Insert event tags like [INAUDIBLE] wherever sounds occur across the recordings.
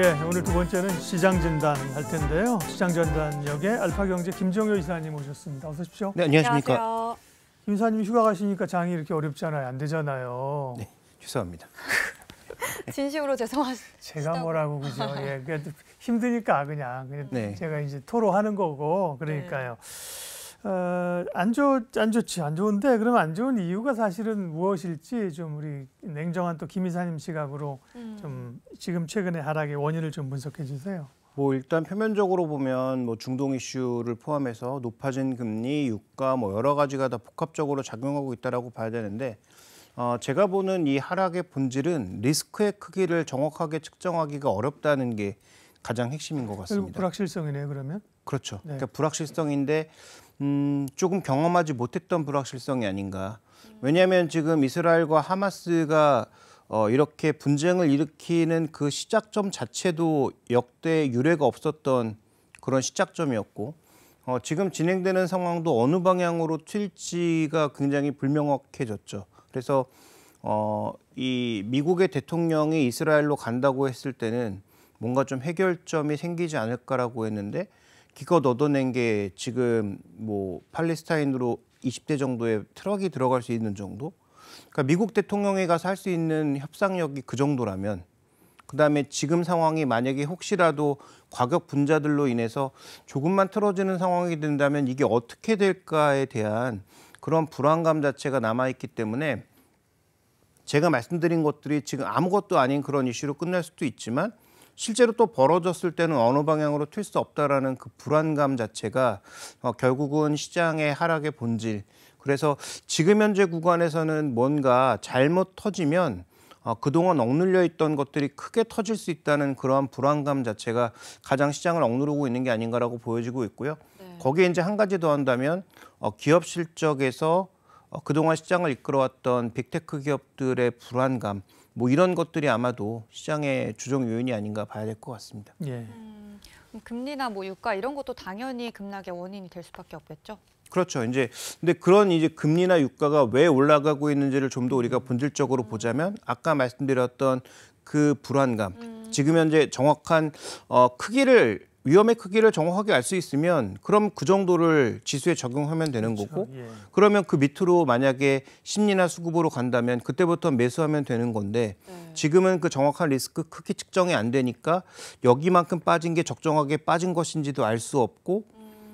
예, 오늘 두 번째는 시장 진단 할 텐데요. 시장 전단역에 알파경제 김정효 이사님 오셨습니다. 어서 오십시오. 네, 안녕하십니까. 김 이사님 휴가 가시니까 장이 이렇게 어렵잖아요. 안 되잖아요. 네, 죄송합니다. [LAUGHS] 진심으로 죄송하시. 제가 뭐라고 그죠? 예, 그래도 힘드니까 그냥, 그냥 네. 제가 이제 토로하는 거고 네. 그러니까요. 네. 어, 안, 좋, 안 좋지, 안 좋은데 그러면 안 좋은 이유가 사실은 무엇일지 좀 우리 냉정한 또 김이사님 시각으로 음. 좀 지금 최근의 하락의 원인을 좀 분석해 주세요. 뭐 일단 표면적으로 보면 뭐 중동 이슈를 포함해서 높아진 금리, 유가 뭐 여러 가지가 다 복합적으로 작용하고 있다라고 봐야 되는데 어, 제가 보는 이 하락의 본질은 리스크의 크기를 정확하게 측정하기가 어렵다는 게 가장 핵심인 것 같습니다. 불확실성이네요, 그러면? 그렇죠. 네. 그러니까 불확실성인데 음, 조금 경험하지 못했던 불확실성이 아닌가. 왜냐하면 지금 이스라엘과 하마스가 어, 이렇게 분쟁을 일으키는 그 시작점 자체도 역대 유례가 없었던 그런 시작점이었고 어, 지금 진행되는 상황도 어느 방향으로 튈지가 굉장히 불명확해졌죠. 그래서 어, 이 미국의 대통령이 이스라엘로 간다고 했을 때는 뭔가 좀 해결점이 생기지 않을까라고 했는데 기껏 얻어낸 게 지금 뭐 팔레스타인으로 20대 정도의 트럭이 들어갈 수 있는 정도? 그러니까 미국 대통령에 가서 할 수 있는 협상력이 그 정도라면 그다음에 지금 상황이 만약에 혹시라도 과격 분자들로 인해서 조금만 틀어지는 상황이 된다면 이게 어떻게 될까에 대한 그런 불안감 자체가 남아 있기 때문에 제가 말씀드린 것들이 지금 아무것도 아닌 그런 이슈로 끝날 수도 있지만 실제로 또 벌어졌을 때는 어느 방향으로 튈 수 없다라는 그 불안감 자체가 어, 결국은 시장의 하락의 본질. 그래서 지금 현재 구간에서는 뭔가 잘못 터지면 어, 그동안 억눌려 있던 것들이 크게 터질 수 있다는 그러한 불안감 자체가 가장 시장을 억누르고 있는 게 아닌가라고 보여지고 있고요. 네. 거기에 이제 한 가지 더 한다면 어, 기업 실적에서 어, 그동안 시장을 이끌어왔던 빅테크 기업들의 불안감 뭐 이런 것들이 아마도 시장의 주종 요인이 아닌가 봐야 될 것 같습니다. 예. 음, 금리나 뭐 유가 이런 것도 당연히 급락의 원인이 될 수밖에 없겠죠. 그렇죠. 이제 근데 그런 이제 금리나 유가가 왜 올라가고 있는지를 좀 더 우리가 음. 본질적으로 음. 보자면 아까 말씀드렸던 그 불안감. 음. 지금 현재 정확한 어, 크기를 위험의 크기를 정확하게 알 수 있으면 그럼 그 정도를 지수에 적용하면 되는 그렇죠. 거고 예. 그러면 그 밑으로 만약에 심리나 수급으로 간다면 그때부터 매수하면 되는 건데 예. 지금은 그 정확한 리스크 크기 측정이 안 되니까 여기만큼 빠진 게 적정하게 빠진 것인지도 알 수 없고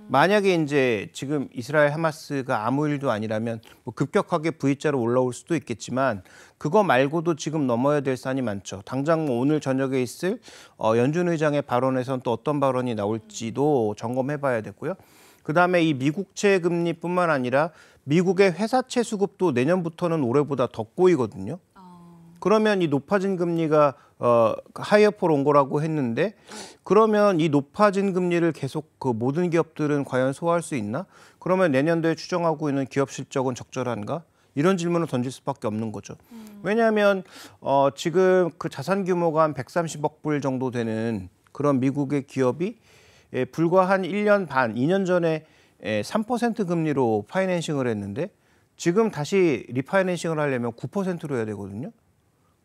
만약에 이제 지금 이스라엘 하마스가 아무 일도 아니라면 뭐 급격하게 V자로 올라올 수도 있겠지만 그거 말고도 지금 넘어야 될 산이 많죠. 당장 뭐 오늘 저녁에 있을 어, 연준 의장의 발언에선 또 어떤 발언이 나올지도 점검해봐야 되고요. 그다음에 이 미국채 금리뿐만 아니라 미국의 회사채 수급도 내년부터는 올해보다 더 꼬이거든요. 그러면 이 높아진 금리가 어, 하이어포온 거라고 했는데 그러면 이 높아진 금리를 계속 그 모든 기업들은 과연 소화할 수 있나? 그러면 내년도에 추정하고 있는 기업 실적은 적절한가? 이런 질문을 던질 수밖에 없는 거죠. 음. 왜냐하면 어, 지금 그 자산 규모가 한 130억 불 정도 되는 그런 미국의 기업이 예, 불과 한 1년 반, 2년 전에 예, 3% 금리로 파이낸싱을 했는데 지금 다시 리파이낸싱을 하려면 9%로 해야 되거든요.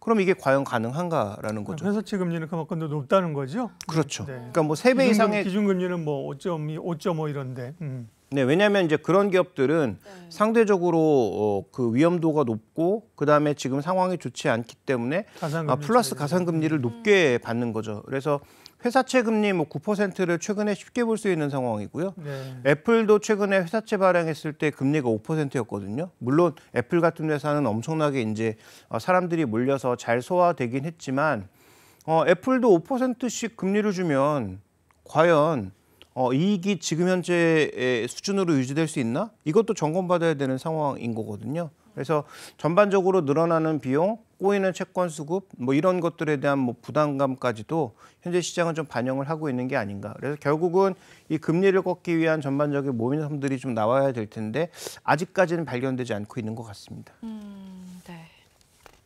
그럼 이게 과연 가능한가라는 거죠. 회사채 금리는 그만큼 더 높다는 거죠. 그렇죠. 네. 그러니까 뭐세배 이상의 기준금리는 뭐 5.2, 5.5 이런데. 음. 네, 왜냐하면 이제 그런 기업들은 네. 상대적으로 어, 그 위험도가 높고 그 다음에 지금 상황이 좋지 않기 때문에 가상금리 아, 플러스 가산금리를 음. 높게 받는 거죠. 그래서 회사채 금리 뭐 9%를 최근에 쉽게 볼 수 있는 상황이고요. 네. 애플도 최근에 회사채 발행했을 때 금리가 5%였거든요. 물론 애플 같은 회사는 엄청나게 이제 어, 사람들이 몰려서 잘 소화되긴 했지만 어, 애플도 5%씩 금리를 주면 과연 어, 이익이 지금 현재의 수준으로 유지될 수 있나? 이것도 점검받아야 되는 상황인 거거든요. 그래서 전반적으로 늘어나는 비용 꼬이는 채권 수급 뭐 이런 것들에 대한 뭐 부담감까지도 현재 시장은 좀 반영을 하고 있는 게 아닌가. 그래서 결국은 이 금리를 꺾기 위한 전반적인 모멘텀들이 좀 나와야 될 텐데 아직까지는 발견되지 않고 있는 것 같습니다. 음, 네.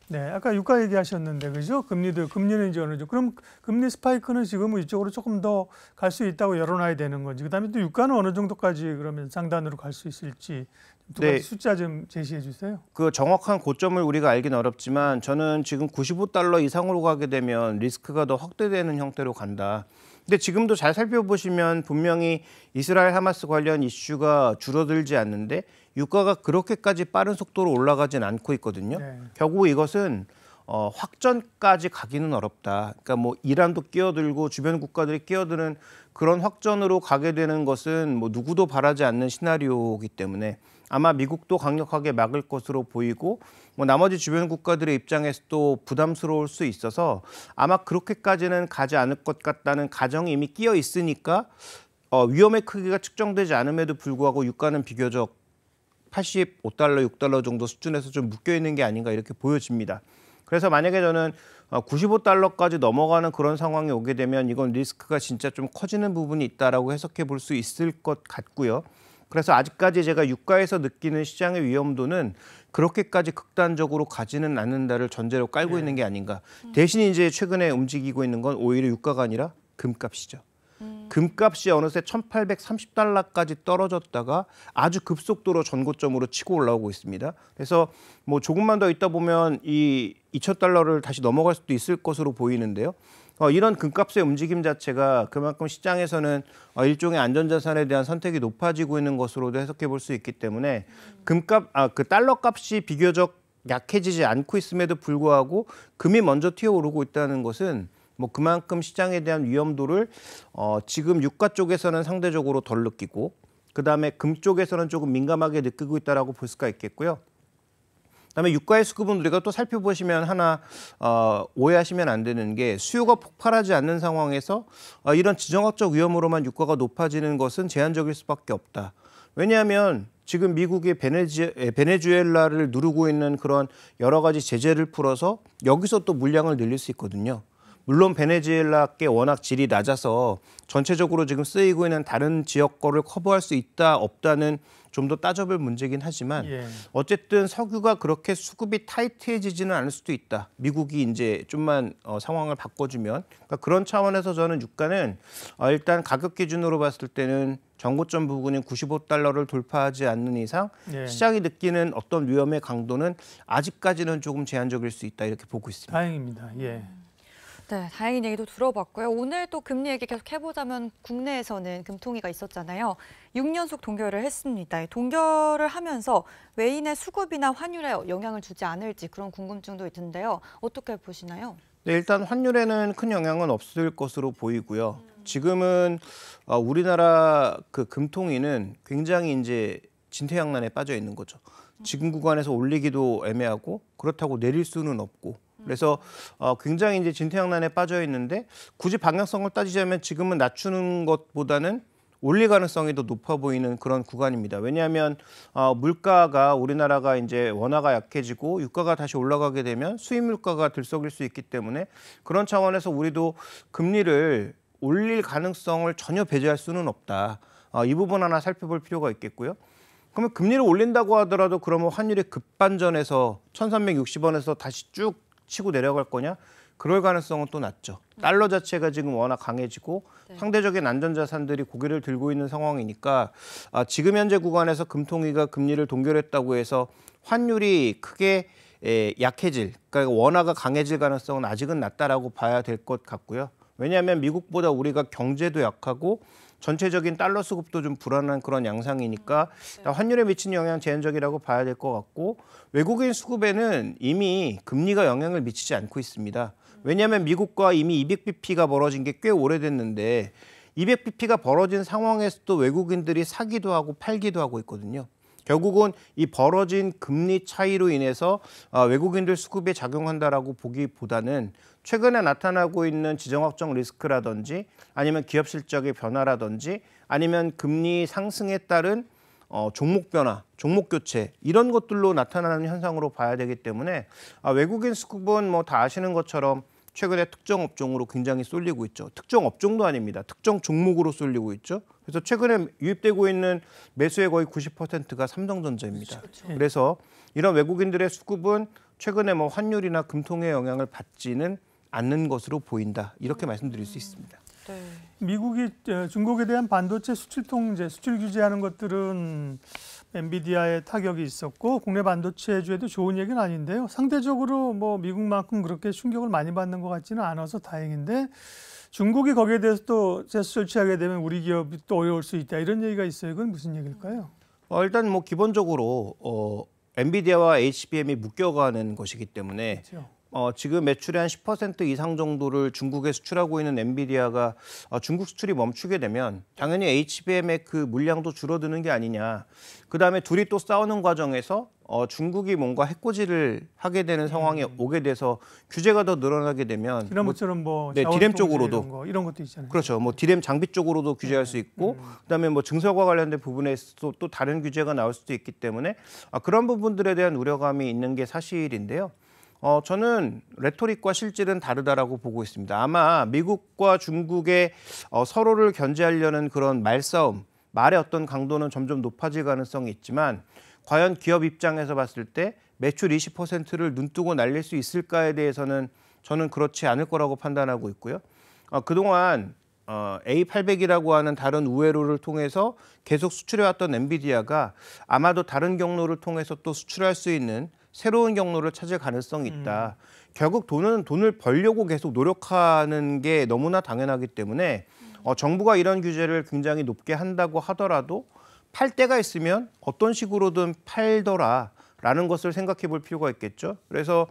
네, 아까 유가 얘기하셨는데 그죠? 금리도 금리는 이제 어느 정도 그럼 금리 스파이크는 지금 이쪽으로 조금 더 갈 수 있다고 열어놔야 되는 건지 그다음에 또 유가는 어느 정도까지 그러면 상단으로 갈 수 있을지 두 가지 네. 숫자 좀 제시해 주세요. 그 정확한 고점을 우리가 알긴 어렵지만 저는 지금 95달러 이상으로 가게 되면 리스크가 더 확대되는 형태로 간다. 근데 지금도 잘 살펴보시면 분명히 이스라엘 하마스 관련 이슈가 줄어들지 않는데 유가가 그렇게까지 빠른 속도로 올라가진 않고 있거든요. 네. 결국 이것은 어, 확전까지 가기는 어렵다. 그러니까 뭐 이란도 끼어들고 주변 국가들이 끼어드는 그런 확전으로 가게 되는 것은 뭐 누구도 바라지 않는 시나리오이기 때문에 아마 미국도 강력하게 막을 것으로 보이고 뭐 나머지 주변 국가들의 입장에서도 부담스러울 수 있어서 아마 그렇게까지는 가지 않을 것 같다는 가정이 이미 끼어 있으니까 어, 위험의 크기가 측정되지 않음에도 불구하고 유가는 비교적 85달러, 6달러 정도 수준에서 좀 묶여 있는 게 아닌가 이렇게 보여집니다. 그래서 만약에 저는 95달러까지 어, 넘어가는 그런 상황이 오게 되면 이건 리스크가 진짜 좀 커지는 부분이 있다라고 해석해 볼 수 있을 것 같고요. 그래서 아직까지 제가 유가에서 느끼는 시장의 위험도는 그렇게까지 극단적으로 가지는 않는다를 전제로 깔고 네. 있는 게 아닌가. 대신 이제 최근에 움직이고 있는 건 오히려 유가가 아니라 금값이죠. 음. 금값이 어느새 1830달러까지 떨어졌다가 아주 급속도로 전고점으로 치고 올라오고 있습니다. 그래서 뭐 조금만 더 있다 보면 이 2000달러를 다시 넘어갈 수도 있을 것으로 보이는데요. 어, 이런 금값의 움직임 자체가 그만큼 시장에서는 어, 일종의 안전자산에 대한 선택이 높아지고 있는 것으로도 해석해 볼 수 있기 때문에 금값 아 그 달러 값이 비교적 약해지지 않고 있음에도 불구하고 금이 먼저 튀어오르고 있다는 것은 뭐 그만큼 시장에 대한 위험도를 어, 지금 유가 쪽에서는 상대적으로 덜 느끼고 그 다음에 금 쪽에서는 조금 민감하게 느끼고 있다고볼 수가 있겠고요. 그다음에 유가의 수급은 우리가 또 살펴보시면 하나 어, 오해하시면 안 되는 게 수요가 폭발하지 않는 상황에서 어, 이런 지정학적 위험으로만 유가가 높아지는 것은 제한적일 수밖에 없다. 왜냐하면 지금 미국이 베네주엘라를 누르고 있는 그런 여러 가지 제재를 풀어서 여기서 또 물량을 늘릴 수 있거든요. 물론 베네수엘라께 워낙 질이 낮아서 전체적으로 지금 쓰이고 있는 다른 지역 거를 커버할 수 있다 없다는 좀더 따져볼 문제긴 하지만 예. 어쨌든 석유가 그렇게 수급이 타이트해지지는 않을 수도 있다. 미국이 이제 좀만 어, 상황을 바꿔주면 그러니까 그런 차원에서 저는 유가는 어, 일단 가격 기준으로 봤을 때는 전고점 부근인 95달러를 돌파하지 않는 이상 예. 시장이 느끼는 어떤 위험의 강도는 아직까지는 조금 제한적일 수 있다 이렇게 보고 있습니다. 다행입니다. 예. 네, 다행인 얘기도 들어봤고요. 오늘 또 금리 얘기 계속 해보자면 국내에서는 금통위가 있었잖아요. 6년속 동결을 했습니다. 동결을 하면서 외인의 수급이나 환율에 영향을 주지 않을지 그런 궁금증도 있던데요 어떻게 보시나요? 네, 일단 환율에는 큰 영향은 없을 것으로 보이고요. 지금은 어, 우리나라 그 금통위는 굉장히 이제 진퇴양난에 빠져 있는 거죠. 지금 구간에서 올리기도 애매하고 그렇다고 내릴 수는 없고 그래서 어, 굉장히 이제 진퇴양난에 빠져 있는데 굳이 방향성을 따지자면 지금은 낮추는 것보다는 올릴 가능성이 더 높아 보이는 그런 구간입니다. 왜냐하면 어, 물가가 우리나라가 이제 원화가 약해지고 유가가 다시 올라가게 되면 수입 물가가 들썩일 수 있기 때문에 그런 차원에서 우리도 금리를 올릴 가능성을 전혀 배제할 수는 없다. 어, 이 부분 하나 살펴볼 필요가 있겠고요. 그러면 금리를 올린다고 하더라도 그러면 환율이 급반전해서 1,360원에서 다시 쭉 치고 내려갈 거냐? 그럴 가능성은 또 낮죠. 달러 자체가 지금 워낙 강해지고 네. 상대적인 안전자산들이 고개를 들고 있는 상황이니까 아, 지금 현재 구간에서 금통위가 금리를 동결했다고 해서 환율이 크게 에, 약해질, 그러니까 원화가 강해질 가능성은 아직은 낮다라고 봐야 될 것 같고요. 왜냐하면 미국보다 우리가 경제도 약하고 전체적인 달러 수급도 좀 불안한 그런 양상이니까 음, 네. 환율에 미치는 영향 제한적이라고 봐야 될 것 같고 외국인 수급에는 이미 금리가 영향을 미치지 않고 있습니다. 음. 왜냐하면 미국과 이미 200bp가 벌어진 게 꽤 오래됐는데 200bp가 벌어진 상황에서도 외국인들이 사기도 하고 팔기도 하고 있거든요. 결국은 이 벌어진 금리 차이로 인해서 아, 외국인들 수급에 작용한다라고 보기보다는 최근에 나타나고 있는 지정학적 리스크라든지 아니면 기업 실적의 변화라든지 아니면 금리 상승에 따른 어, 종목 변화, 종목 교체 이런 것들로 나타나는 현상으로 봐야 되기 때문에 아, 외국인 수급은 뭐 다 아시는 것처럼 최근에 특정 업종으로 굉장히 쏠리고 있죠. 특정 업종도 아닙니다. 특정 종목으로 쏠리고 있죠. 그래서 최근에 유입되고 있는 매수의 거의 90%가 삼성전자입니다. 그 그래서 이런 외국인들의 수급은 최근에 뭐 환율이나 금통의 영향을 받지는 않는 것으로 보인다. 이렇게 말씀드릴 수 있습니다. 네. 미국이 어, 중국에 대한 반도체 수출 통제, 수출 규제하는 것들은 엔비디아의 타격이 있었고 국내 반도체주에도 좋은 얘기는 아닌데요. 상대적으로 뭐 미국만큼 그렇게 충격을 많이 받는 것 같지는 않아서 다행인데 중국이 거기에 대해서 또 제스처를 하게 되면 우리 기업이 또 어려울 수 있다 이런 얘기가 있어요. 그건 무슨 얘기일까요? 어, 일단 뭐 기본적으로 어, 엔비디아와 HBM이 묶여가는 것이기 때문에 그렇죠. 어, 지금 매출의 한 10% 이상 정도를 중국에 수출하고 있는 엔비디아가 어, 중국 수출이 멈추게 되면 당연히 HBM의 그 물량도 줄어드는 게 아니냐. 그 다음에 둘이 또 싸우는 과정에서 어, 중국이 뭔가 해코지를 하게 되는 상황에 음. 오게 돼서 규제가 더 늘어나게 되면 이런 뭐, 처럼뭐 네, 디램 쪽으로도 이런, 거, 이런, 것도 있잖아요. 그렇죠. 뭐 디램 장비 쪽으로도 네. 규제할 네. 수 있고 음. 그다음에 뭐 증설과 관련된 부분에서도 또 다른 규제가 나올 수도 있기 때문에 아, 그런 부분들에 대한 우려감이 있는 게 사실인데요. 어, 저는 레토릭과 실질은 다르다라고 보고 있습니다. 아마 미국과 중국의 어, 서로를 견제하려는 그런 말싸움, 말의 어떤 강도는 점점 높아질 가능성이 있지만 과연 기업 입장에서 봤을 때 매출 20%를 눈뜨고 날릴 수 있을까에 대해서는 저는 그렇지 않을 거라고 판단하고 있고요. 어, 그동안 어, A800이라고 하는 다른 우회로를 통해서 계속 수출해왔던 엔비디아가 아마도 다른 경로를 통해서 또 수출할 수 있는 새로운 경로를 찾을 가능성이 음. 있다. 음. 결국 돈은 돈을 벌려고 계속 노력하는 게 너무나 당연하기 때문에 어, 정부가 이런 규제를 굉장히 높게 한다고 하더라도 팔 때가 있으면 어떤 식으로든 팔더라라는 것을 생각해 볼 필요가 있겠죠. 그래서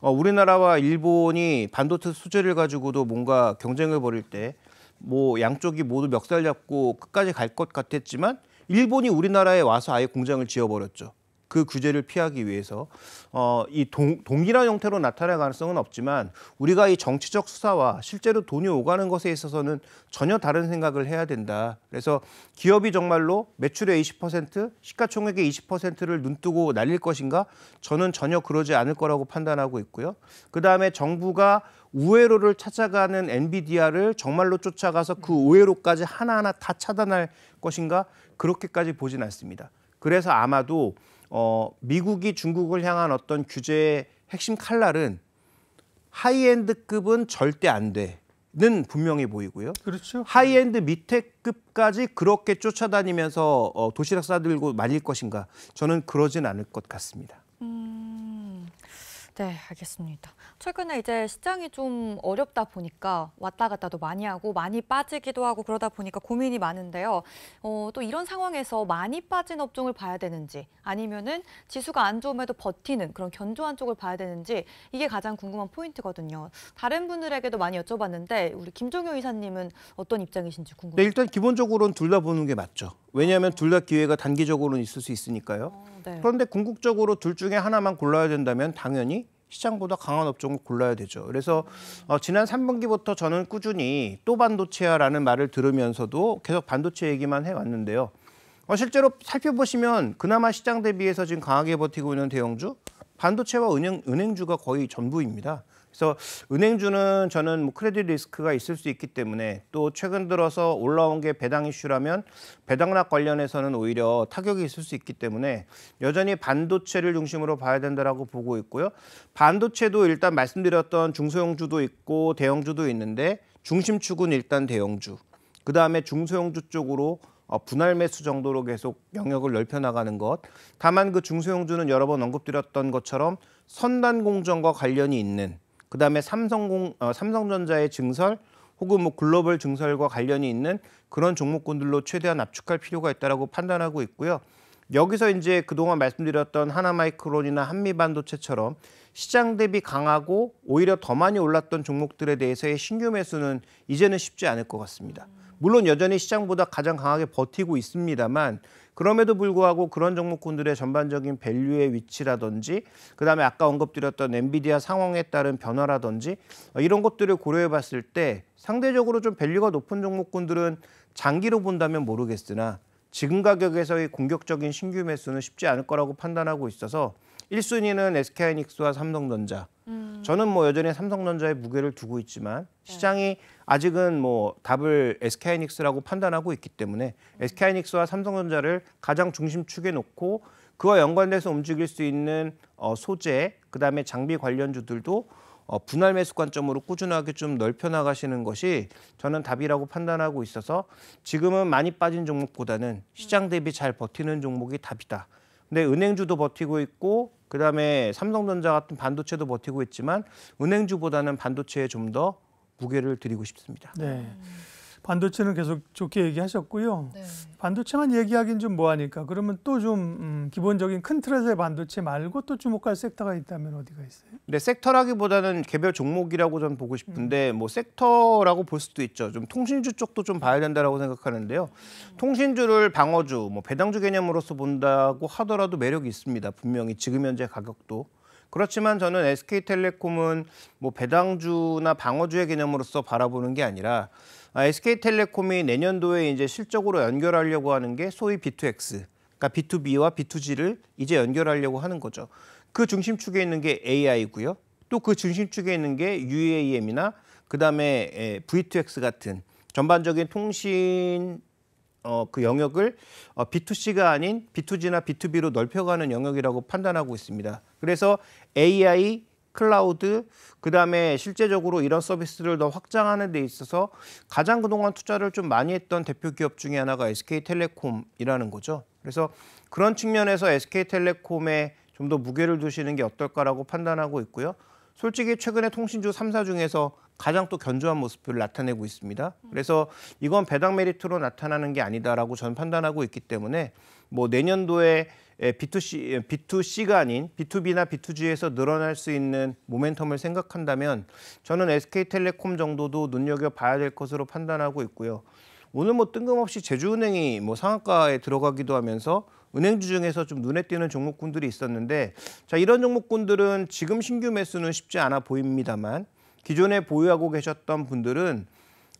어, 우리나라와 일본이 반도체 수제를 가지고도 뭔가 경쟁을 벌일 때 뭐 양쪽이 모두 멱살 잡고 끝까지 갈 것 같았지만 일본이 우리나라에 와서 아예 공장을 지어버렸죠. 그 규제를 피하기 위해서 어, 이 동, 동일한 형태로 나타날 가능성은 없지만 우리가 이 정치적 수사와 실제로 돈이 오가는 것에 있어서는 전혀 다른 생각을 해야 된다. 그래서 기업이 정말로 매출의 20% 시가총액의 20%를 눈뜨고 날릴 것인가? 저는 전혀 그러지 않을 거라고 판단하고 있고요. 그 다음에 정부가 우회로를 찾아가는 엔비디아를 정말로 쫓아가서 그 우회로까지 하나하나 다 차단할 것인가 그렇게까지 보진 않습니다. 그래서 아마도 어, 미국이 중국을 향한 어떤 규제의 핵심 칼날은 하이엔드급은 절대 안 돼는 분명히 보이고요. 그렇죠. 하이엔드 밑에 급까지 그렇게 쫓아다니면서 어, 도시락 싸들고 말릴 것인가? 저는 그러진 않을 것 같습니다. 음... 네, 알겠습니다. 최근에 이제 시장이 좀 어렵다 보니까 왔다 갔다도 많이 하고 많이 빠지기도 하고 그러다 보니까 고민이 많은데요. 어, 또 이런 상황에서 많이 빠진 업종을 봐야 되는지 아니면은 지수가 안 좋음에도 버티는 그런 견조한 쪽을 봐야 되는지 이게 가장 궁금한 포인트거든요. 다른 분들에게도 많이 여쭤봤는데 우리 김종효 이사님은 어떤 입장이신지 궁금해요. 네, 일단 기본적으로는 둘 다 보는 게 맞죠. 왜냐하면 둘 다 기회가 단기적으로는 있을 수 있으니까요. 어, 네. 그런데 궁극적으로 둘 중에 하나만 골라야 된다면 당연히 시장보다 강한 업종을 골라야 되죠. 그래서 어, 지난 3분기부터 저는 꾸준히 또 반도체야라는 말을 들으면서도 계속 반도체 얘기만 해왔는데요. 어, 실제로 살펴보시면 그나마 시장 대비해서 지금 강하게 버티고 있는 대형주, 반도체와 은행, 은행주가 거의 전부입니다. 그래서 은행주는 저는 뭐 크레딧 리스크가 있을 수 있기 때문에 또 최근 들어서 올라온 게 배당 이슈라면 배당락 관련해서는 오히려 타격이 있을 수 있기 때문에 여전히 반도체를 중심으로 봐야 된다라고 보고 있고요. 반도체도 일단 말씀드렸던 중소형주도 있고 대형주도 있는데 중심축은 일단 대형주. 그 다음에 중소형주 쪽으로 어, 분할 매수 정도로 계속 영역을 넓혀 나가는 것. 다만 그 중소형주는 여러 번 언급드렸던 것처럼 선단 공정과 관련이 있는 그다음에 삼성공 어, 삼성전자의 증설 혹은 뭐 글로벌 증설과 관련이 있는 그런 종목군들로 최대한 압축할 필요가 있다라고 판단하고 있고요. 여기서 이제 그동안 말씀드렸던 하나마이크론이나 한미반도체처럼 시장 대비 강하고 오히려 더 많이 올랐던 종목들에 대해서의 신규 매수는 이제는 쉽지 않을 것 같습니다. 물론 여전히 시장보다 가장 강하게 버티고 있습니다만 그럼에도 불구하고 그런 종목군들의 전반적인 밸류의 위치라든지 그다음에 아까 언급드렸던 엔비디아 상황에 따른 변화라든지 이런 것들을 고려해 봤을 때 상대적으로 좀 밸류가 높은 종목군들은 장기로 본다면 모르겠으나 지금 가격에서의 공격적인 신규 매수는 쉽지 않을 거라고 판단하고 있어서 1순위는 SK하이닉스와 삼성전자. 음. 저는 뭐 여전히 삼성전자에 무게를 두고 있지만 네. 시장이 아직은 뭐 답을 SK하이닉스라고 판단하고 있기 때문에 음. SK하이닉스와 삼성전자를 가장 중심축에 놓고 그와 연관돼서 움직일 수 있는 어, 소재, 그다음에 장비 관련주들도 어, 분할 매수 관점으로 꾸준하게 좀 넓혀 나가시는 것이 저는 답이라고 판단하고 있어서 지금은 많이 빠진 종목보다는 시장 음. 대비 잘 버티는 종목이 답이다. 근데 은행주도 버티고 있고 그다음에 삼성전자 같은 반도체도 버티고 있지만 은행주보다는 반도체에 좀 더 무게를 드리고 싶습니다. 네. 음. 반도체는 계속 좋게 얘기하셨고요. 네. 반도체만 얘기하긴 좀 뭐하니까 그러면 또좀 음, 기본적인 큰 틀에서의 반도체 말고 또 주목할 섹터가 있다면 어디가 있어요? 네, 섹터라기보다는 개별 종목이라고 전 보고 싶은데 음. 뭐 섹터라고 볼 수도 있죠. 좀 통신주 쪽도 좀 봐야 된다라고 생각하는데요. 음. 통신주를 방어주, 뭐 배당주 개념으로서 본다고 하더라도 매력이 있습니다. 분명히 지금 현재 가격도 그렇지만 저는 SK텔레콤은 뭐 배당주나 방어주의 개념으로서 바라보는 게 아니라 SK텔레콤이 아, 내년도에 이제 실적으로 연결하려고 하는 게 소위 B2X, 그러니까 B2B와 B2G를 이제 연결하려고 하는 거죠. 그 중심축에 있는 게 AI고요. 또 그 중심축에 있는 게 UAM이나 그다음에 V2X 같은 전반적인 통신 어, 그 영역을 어, B2C가 아닌 B2G나 B2B로 넓혀가는 영역이라고 판단하고 있습니다. 그래서 AI, 클라우드 그다음에 실제적으로 이런 서비스를 더 확장하는 데 있어서 가장 그동안 투자를 좀 많이 했던 대표 기업 중에 하나가 SK텔레콤이라는 거죠. 그래서 그런 측면에서 SK텔레콤에 좀 더 무게를 두시는 게 어떨까라고 판단하고 있고요. 솔직히 최근에 통신주 3사 중에서 가장 또 견조한 모습을 나타내고 있습니다. 그래서 이건 배당 메리트로 나타나는 게 아니다라고 저는 판단하고 있기 때문에 뭐 내년도에 B2C, 예, B2C가 예, 아닌 B2B나 B2G에서 늘어날 수 있는 모멘텀을 생각한다면 저는 SK텔레콤 정도도 눈여겨봐야 될 것으로 판단하고 있고요. 오늘 뭐 뜬금없이 제주은행이 뭐 상한가에 들어가기도 하면서 은행주 중에서 좀 눈에 띄는 종목군들이 있었는데 자 이런 종목군들은 지금 신규 매수는 쉽지 않아 보입니다만 기존에 보유하고 계셨던 분들은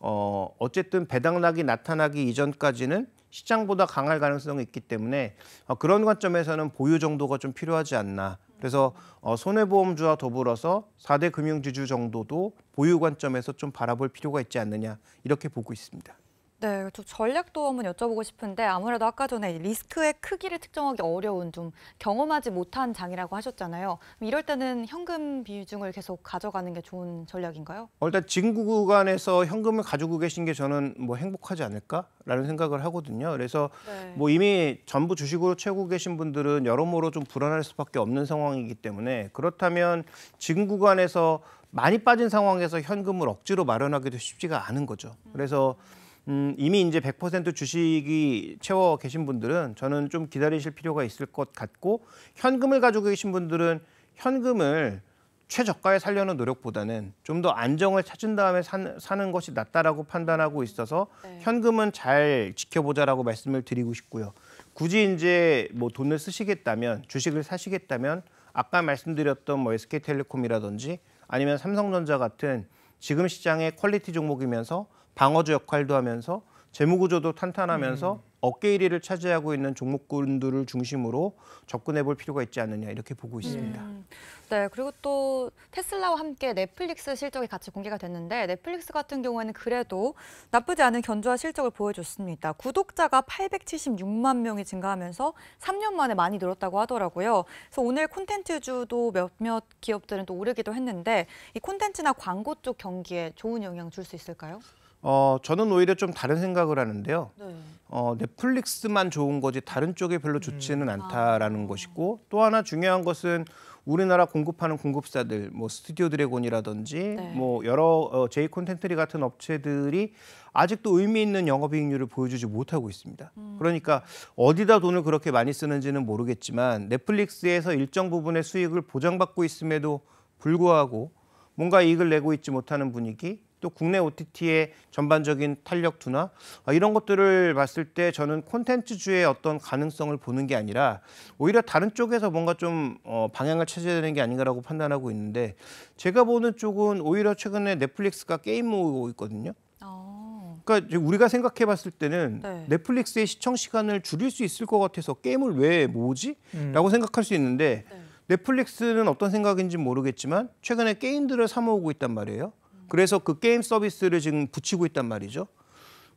어, 어쨌든 배당락이 나타나기 이전까지는 시장보다 강할 가능성이 있기 때문에 어, 그런 관점에서는 보유 정도가 좀 필요하지 않나. 그래서 어, 손해보험주와 더불어서 4대 금융지주 정도도 보유 관점에서 좀 바라볼 필요가 있지 않느냐 이렇게 보고 있습니다. 네, 저 전략도 한번 여쭤보고 싶은데 아무래도 아까 전에 리스크의 크기를 특정하기 어려운 좀 경험하지 못한 장이라고 하셨잖아요. 이럴 때는 현금 비중을 계속 가져가는 게 좋은 전략인가요? 어, 일단 지금 구간에서 현금을 가지고 계신 게 저는 뭐 행복하지 않을까라는 생각을 하거든요. 그래서 네. 뭐 이미 전부 주식으로 채우고 계신 분들은 여러모로 좀 불안할 수밖에 없는 상황이기 때문에 그렇다면 지금 구간에서 많이 빠진 상황에서 현금을 억지로 마련하기도 쉽지가 않은 거죠. 그래서 음. 음, 이미 이제 100% 주식이 채워 계신 분들은 저는 좀 기다리실 필요가 있을 것 같고 현금을 가지고 계신 분들은 현금을 최저가에 살려는 노력보다는 좀 더 안정을 찾은 다음에 산, 사는 것이 낫다라고 판단하고 있어서 네. 현금은 잘 지켜보자라고 말씀을 드리고 싶고요. 굳이 이제 뭐 돈을 쓰시겠다면 주식을 사시겠다면 아까 말씀드렸던 뭐 SK텔레콤이라든지 아니면 삼성전자 같은 지금 시장의 퀄리티 종목이면서 방어주 역할도 하면서 재무구조도 탄탄하면서 음. 어깨 1위를 차지하고 있는 종목군들을 중심으로 접근해 볼 필요가 있지 않느냐 이렇게 보고 음. 있습니다. 음. 네, 그리고 또 테슬라와 함께 넷플릭스 실적이 같이 공개가 됐는데 넷플릭스 같은 경우에는 그래도 나쁘지 않은 견조한 실적을 보여줬습니다. 구독자가 876만 명이 증가하면서 3년 만에 많이 늘었다고 하더라고요. 그래서 오늘 콘텐츠주도 몇몇 기업들은 또 오르기도 했는데 이 콘텐츠나 광고 쪽 경기에 좋은 영향 줄 수 있을까요? 어, 저는 오히려 좀 다른 생각을 하는데요. 네. 어, 넷플릭스만 좋은 거지 다른 쪽에 별로 음. 좋지는 음. 않다라는 아. 것이고 또 하나 중요한 것은 우리나라 공급하는 공급사들 뭐 스튜디오 드래곤이라든지 네. 뭐 여러 어, 제이 콘텐트리 같은 업체들이 아직도 의미 있는 영업이익률을 보여주지 못하고 있습니다. 음. 그러니까 어디다 돈을 그렇게 많이 쓰는지는 모르겠지만 넷플릭스에서 일정 부분의 수익을 보장받고 있음에도 불구하고 뭔가 이익을 내고 있지 못하는 분위기 또 국내 OTT의 전반적인 탄력투나 아, 이런 것들을 봤을 때 저는 콘텐츠주의 어떤 가능성을 보는 게 아니라 오히려 다른 쪽에서 뭔가 좀 어, 방향을 찾아야 되는 게 아닌가라고 판단하고 있는데 제가 보는 쪽은 오히려 최근에 넷플릭스가 게임 모으고 있거든요. 아. 그러니까 우리가 생각해 봤을 때는 네. 넷플릭스의 시청 시간을 줄일 수 있을 것 같아서 게임을 왜 모으지? 음. 라고 생각할 수 있는데 네. 넷플릭스는 어떤 생각인지 모르겠지만 최근에 게임들을 사 모으고 있단 말이에요. 그래서 그 게임 서비스를 지금 붙이고 있단 말이죠.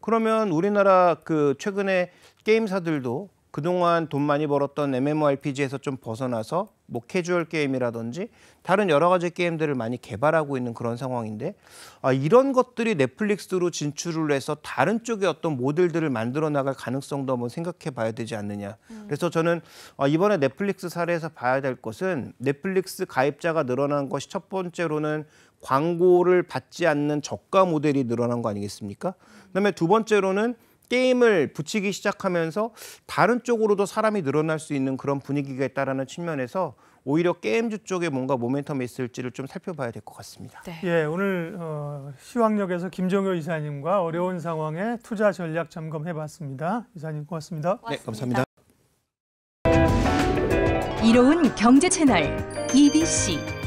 그러면 우리나라 그 최근에 게임사들도 그동안 돈 많이 벌었던 MMORPG에서 좀 벗어나서 뭐 캐주얼 게임이라든지 다른 여러 가지 게임들을 많이 개발하고 있는 그런 상황인데 아, 이런 것들이 넷플릭스로 진출을 해서 다른 쪽의 어떤 모델들을 만들어 나갈 가능성도 한번 생각해 봐야 되지 않느냐. 음. 그래서 저는 아, 이번에 넷플릭스 사례에서 봐야 될 것은 넷플릭스 가입자가 늘어난 것이 첫 번째로는 광고를 받지 않는 저가 모델이 늘어난 거 아니겠습니까? 그다음에 두 번째로는 게임을 붙이기 시작하면서 다른 쪽으로도 사람이 늘어날 수 있는 그런 분위기가 있다라는 측면에서 오히려 게임주 쪽에 뭔가 모멘텀이 있을지를 좀 살펴봐야 될 것 같습니다. 네. 예, 오늘 어, 시황역에서 김정효 이사님과 어려운 상황의 투자 전략 점검해봤습니다. 이사님 고맙습니다. 네, 고맙습니다. 네, 감사합니다. 이로운 경제 채널 EBC.